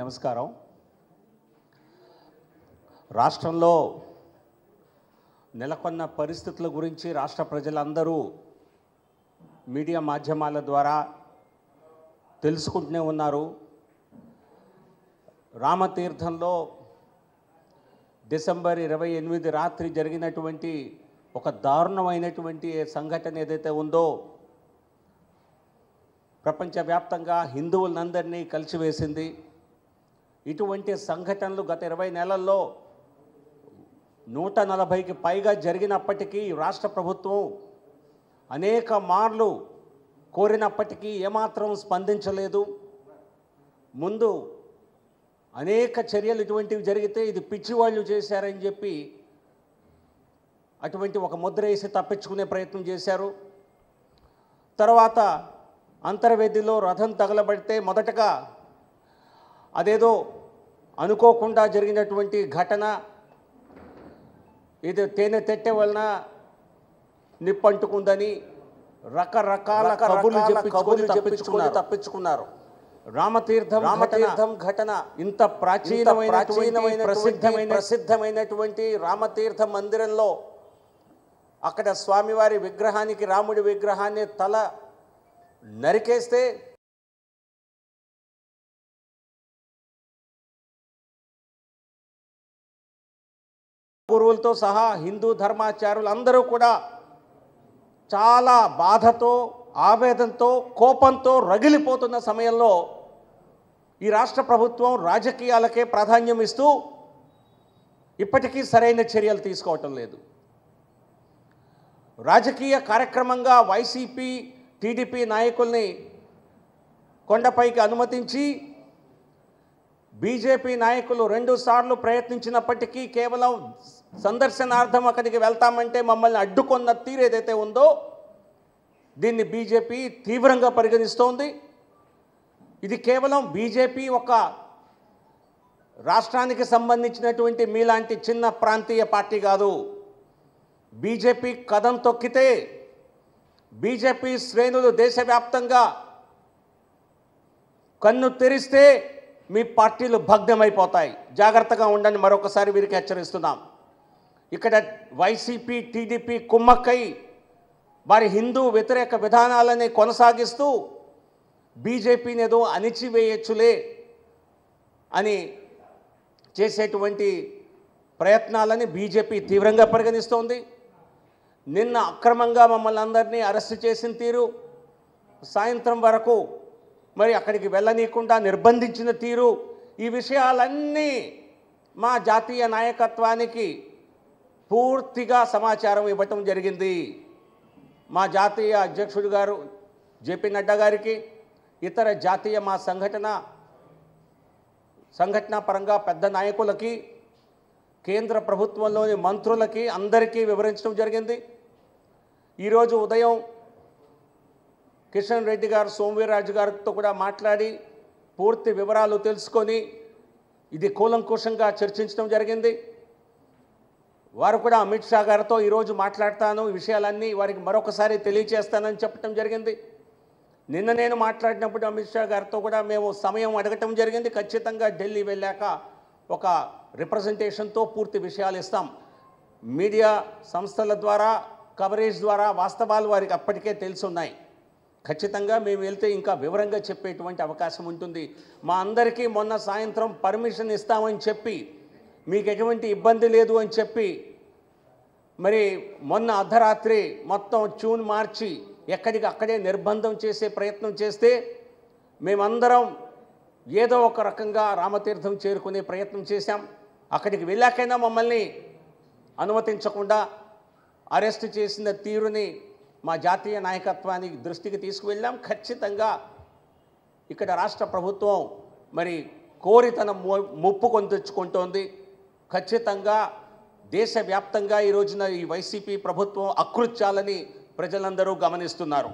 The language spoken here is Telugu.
నమస్కారం రాష్ట్రంలో నెలకొన్న పరిస్థితుల గురించి రాష్ట్ర ప్రజలందరూ మీడియా మాధ్యమాల ద్వారా తెలుసుకుంటూనే ఉన్నారు రామతీర్థంలో డిసెంబర్ ఇరవై ఎనిమిది రాత్రి జరిగినటువంటి ఒక దారుణమైనటువంటి సంఘటన ఏదైతే ఉందో ప్రపంచవ్యాప్తంగా హిందువులందరినీ కలిసివేసింది ఇటువంటి సంఘటనలు గత ఇరవై నెలల్లో నూట నలభైకి పైగా జరిగినప్పటికీ రాష్ట్ర ప్రభుత్వం అనేక మార్లు కోరినప్పటికీ ఏమాత్రం స్పందించలేదు ముందు అనేక చర్యలు ఇటువంటివి జరిగితే ఇది పిచ్చివాళ్ళు చేశారని చెప్పి అటువంటి ఒక ముద్ర వేసి తప్పించుకునే ప్రయత్నం చేశారు తర్వాత అంతర్వేదిలో రథం తగలబడితే మొదటగా అదేదో అనుకోకుండా జరిగినటువంటి ఘటన ఇది తేనె తెట్టే వలన నిప్పంటుకుందని రకరకాల కబుర్లు కబుర్లు చెప్పించుకుని తప్పించుకున్నారు రామతీర్థం రామతీర్థం ఘటన ఇంత ప్రాచీనమైన ప్రాచీనమైన ప్రసిద్ధమైన ప్రసిద్ధమైనటువంటి రామతీర్థ మందిరంలో అక్కడ స్వామివారి విగ్రహానికి రాముడి విగ్రహాన్ని తల నరికేస్తే పూర్వులతో సహా హిందూ ధర్మాచారులు అందరూ కూడా చాలా బాధతో ఆవేదనతో కోపంతో రగిలిపోతున్న సమయంలో ఈ రాష్ట్ర ప్రభుత్వం రాజకీయాలకే ప్రాధాన్యం ఇస్తూ ఇప్పటికీ సరైన చర్యలు తీసుకోవటం లేదు రాజకీయ కార్యక్రమంగా వైసీపీ టీడీపీ నాయకుల్ని కొండపైకి అనుమతించి బీజేపీ నాయకులు రెండు సార్లు ప్రయత్నించినప్పటికీ కేవలం సందర్శనార్థం అక్కడికి వెళ్తామంటే మమ్మల్ని అడ్డుకున్న తీరు ఏదైతే ఉందో దీన్ని బీజేపీ తీవ్రంగా పరిగణిస్తోంది ఇది కేవలం బీజేపీ ఒక రాష్ట్రానికి సంబంధించినటువంటి మీలాంటి చిన్న ప్రాంతీయ పార్టీ కాదు బీజేపీ కథం తొక్కితే బీజేపీ శ్రేణులు దేశవ్యాప్తంగా కన్ను తెరిస్తే మీ పార్టీలు భగ్నమైపోతాయి జాగ్రత్తగా ఉండని మరొకసారి వీరికి హెచ్చరిస్తున్నాం ఇక్కడ వైసీపీ టీడీపీ కుమ్మక్కై వారి హిందూ వ్యతిరేక విధానాలని కొనసాగిస్తూ బీజేపీని ఏదో అణిచివేయచ్చులే అని చేసేటువంటి ప్రయత్నాలని బీజేపీ తీవ్రంగా పరిగణిస్తోంది నిన్న అక్రమంగా మమ్మల్ని అందరినీ అరెస్ట్ చేసిన తీరు సాయంత్రం వరకు మరి అక్కడికి వెళ్ళనీయకుండా నిర్బంధించిన తీరు ఈ విషయాలన్నీ మా జాతీయ నాయకత్వానికి పూర్తిగా సమాచారం ఇవ్వటం జరిగింది మా జాతీయ అధ్యక్షుడు గారు జేపీ నడ్డా గారికి ఇతర జాతీయ మా సంఘటన సంఘటన పరంగా పెద్ద నాయకులకి కేంద్ర ప్రభుత్వంలోని మంత్రులకి అందరికీ వివరించడం జరిగింది ఈరోజు ఉదయం కిషన్ రెడ్డి గారు సోమవీరాజు గారితో కూడా మాట్లాడి పూర్తి వివరాలు తెలుసుకొని ఇది కూలంకుషంగా చర్చించడం జరిగింది వారు కూడా అమిత్ షా గారితో ఈరోజు మాట్లాడతాను ఈ విషయాలన్నీ వారికి మరొకసారి తెలియచేస్తానని చెప్పడం జరిగింది నిన్న నేను మాట్లాడినప్పుడు అమిత్ షా గారితో కూడా మేము సమయం అడగటం జరిగింది ఖచ్చితంగా ఢిల్లీ వెళ్ళాక ఒక రిప్రజెంటేషన్తో పూర్తి విషయాలు ఇస్తాం మీడియా సంస్థల ద్వారా కవరేజ్ ద్వారా వాస్తవాలు వారికి అప్పటికే తెలిసి ఉన్నాయి ఖచ్చితంగా మేము వెళ్తే ఇంకా వివరంగా చెప్పేటువంటి అవకాశం ఉంటుంది మా అందరికీ మొన్న సాయంత్రం పర్మిషన్ ఇస్తామని చెప్పి మీకు ఎటువంటి ఇబ్బంది లేదు అని చెప్పి మరి మొన్న అర్ధరాత్రి మొత్తం చూన్ మార్చి ఎక్కడికి అక్కడే నిర్బంధం చేసే ప్రయత్నం చేస్తే మేమందరం ఏదో ఒక రకంగా రామతీర్థం చేరుకునే ప్రయత్నం చేశాం అక్కడికి వెళ్ళాకైనా మమ్మల్ని అనుమతించకుండా అరెస్ట్ చేసిన తీరుని మా జాతీయ నాయకత్వానికి దృష్టికి తీసుకువెళ్ళాం ఖచ్చితంగా ఇక్కడ రాష్ట్ర ప్రభుత్వం మరి కోరితన ముప్పు కొంతెచ్చుకుంటోంది ఖచ్చితంగా దేశవ్యాప్తంగా ఈ రోజున ఈ వైసీపీ ప్రభుత్వం అకృత్యాలని ప్రజలందరూ గమనిస్తున్నారు